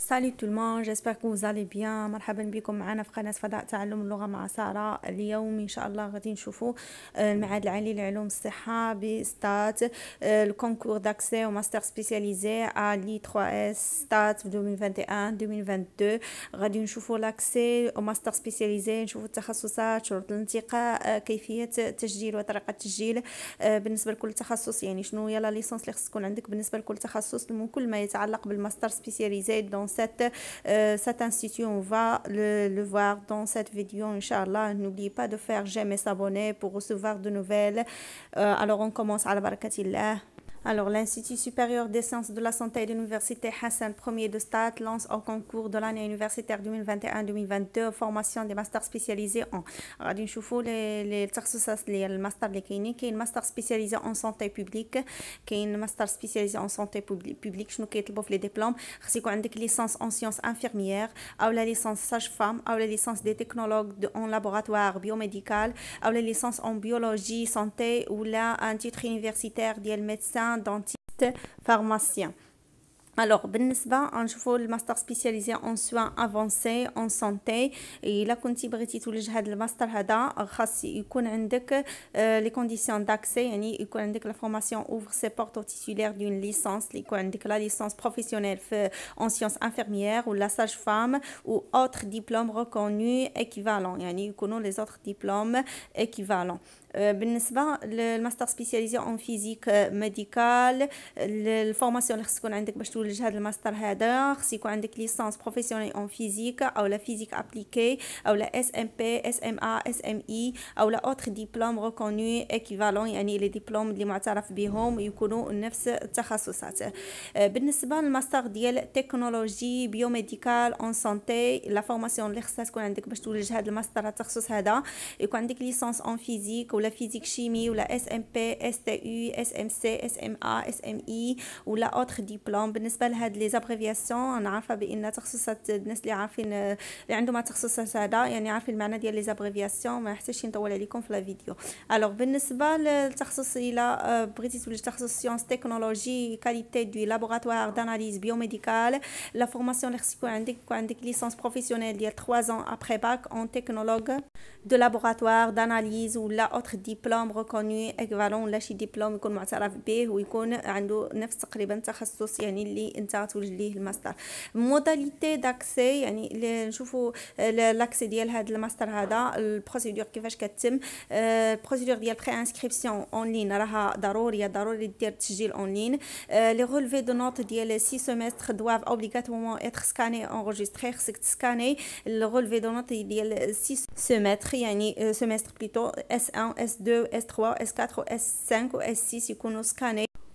سالي تو المون جيسبر كو زالي بيان مرحبا بكم معنا في قناه فضاء تعلم اللغه مع ساره اليوم ان شاء الله غادي نشوفوا آه، المعهد العالي لعلوم الصحه بستات الكونكور داكسي وماستر سبيسياليزي ا لي 3 اس ستات 2021 2022 غادي نشوفوا لاكسي وماستر سبيسياليزي نشوفوا التخصصات شروط الانتقاء آه، كيفيه التسجيل وطريقه التسجيل آه، بالنسبه لكل تخصص يعني شنو هي لا ليسونس اللي خص تكون عندك بالنسبه لكل تخصص كل ما يتعلق بالماستر سبيسياليزي دون cette, euh, cet institut. On va le, voir dans cette vidéo, Inch'Allah. N'oubliez pas de faire j'aime et s'abonner pour recevoir de nouvelles. Euh, alors, on commence à la barakatillah. Alors, l'Institut supérieur des sciences de la santé de l'Université Hassan Ier de Stade lance au concours de l'année universitaire 2021-2022 formation des masters spécialisés en. Alors, les le master de clinique et un master spécialisé en santé publique, qui est un master spécialisé en santé publique, je nous pour les diplômes. C'est quoi une licence en sciences infirmières, ou la licence sage-femme, ou la licence de technologues en laboratoire biomédical, ou la licence en biologie santé, ou là, un titre universitaire, dit médecin dentiste, dentistes, Alors, Benesba, un le master spécialisé en soins avancés, en santé. Et il a continué tous les le master Il connaît euh, les conditions d'accès. Il connaît que la formation ouvre ses portes au titulaire d'une licence. Il connaît la licence professionnelle euh, en sciences infirmières ou la sage-femme ou autres diplômes reconnus équivalents. Il connaît les autres diplômes équivalents. Euh, بالنسبه للماستر سبيسياليزي اون فيزيك ميديكال الفورماسيون اللي خص تكون عندك باش تولج هذا الماستر هذا خص يكون عندك ليسانس بروفيسيونيل اون فيزيك او لا فيزيك ابليكي او لا اس ام بي اس ام ا اس ام اي او لا اوتر ديبلوم ريكونو ايكيفالون يعني لي ديبلوم اللي معترف بهم يكونوا نفس التخصصات euh, بالنسبه للماستر ديال تكنولوجي بيوميديكال اون سانتي لا فورماسيون اللي خصها تكون عندك باش تولج هذا الماستر التخصص هذا يكون عندك ليسانس اون فيزيك la physique chimie ou la SMP, STU, SMC, SMA, SMI ou l'autre diplôme. Benezbal a des abréviations en alphabet. Il y a des abréviations en alphabet. Il y a des abréviations en alphabet. Merci à tous pour la vidéo. Alors, Benezbal, c'est la présidence de la science, technologie et qualité du laboratoire d'analyse biomédicale. La formation est celle qui indique a une licence professionnelle il y a trois ans après bac en technologue de laboratoire d'analyse ou l'autre. باغ ديبلوم ريكوني اكفالون ولا شي ديبلوم يكون معترف به ويكون عنده نفس تقريبا تخصص يعني اللي انت غتولج ليه الماستر موداليتي داكسي يعني نشوفوا لاكسي ديال هذا الماستر هذا البروسيدور كيفاش كتم البروسيدور آه، ديال بري انسكريبسيون اونلاين راها ضروريه ضروري دير التسجيل اونلاين لي ريلفي دو نوت ديال سي سيمستر دواف اوبليغاتوارمون اتر سكاني انريجستري خصك تسكاني الريلفي دو نوت ديال سي سيمستر يعني سيمستر بليتو اس 1 S2, S3, S4, S5, S6 et qu'on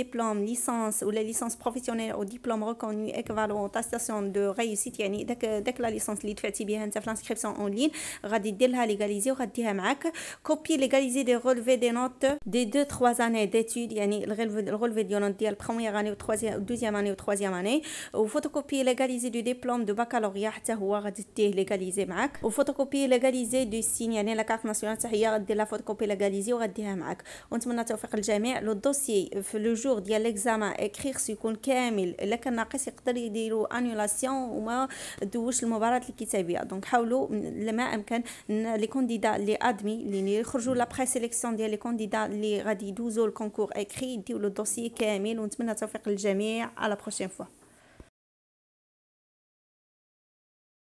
diplôme, licence ou les licences professionnelles au diplôme reconnu équivalent à station de réussite. dès, que, la licence est faite, l'inscription en ligne, on va on copie légalisée des relevés des notes des deux trois années d'études, le relevé des notes de la première année, deuxième année ou troisième année, ou photocopie légalisée du diplôme de baccalauréat, légalisé photocopie légalisée du signe, la carte nationale, Il légalisée, photocopie légalisée, جور ديال ليكزامان اكريغ يكون كامل الا كان ناقص يقدر يديروا انيولاسيون وما دوش المباراه الكتابيه دونك حاولوا لما امكن لي كونديدا لي ادمي اللي يخرجوا لا بري سيليكسيون ديال لي كونديدا اللي غادي يدوزوا الكونكور اكري يديو لو دوسي كامل ونتمنى التوفيق للجميع على بروشين فوا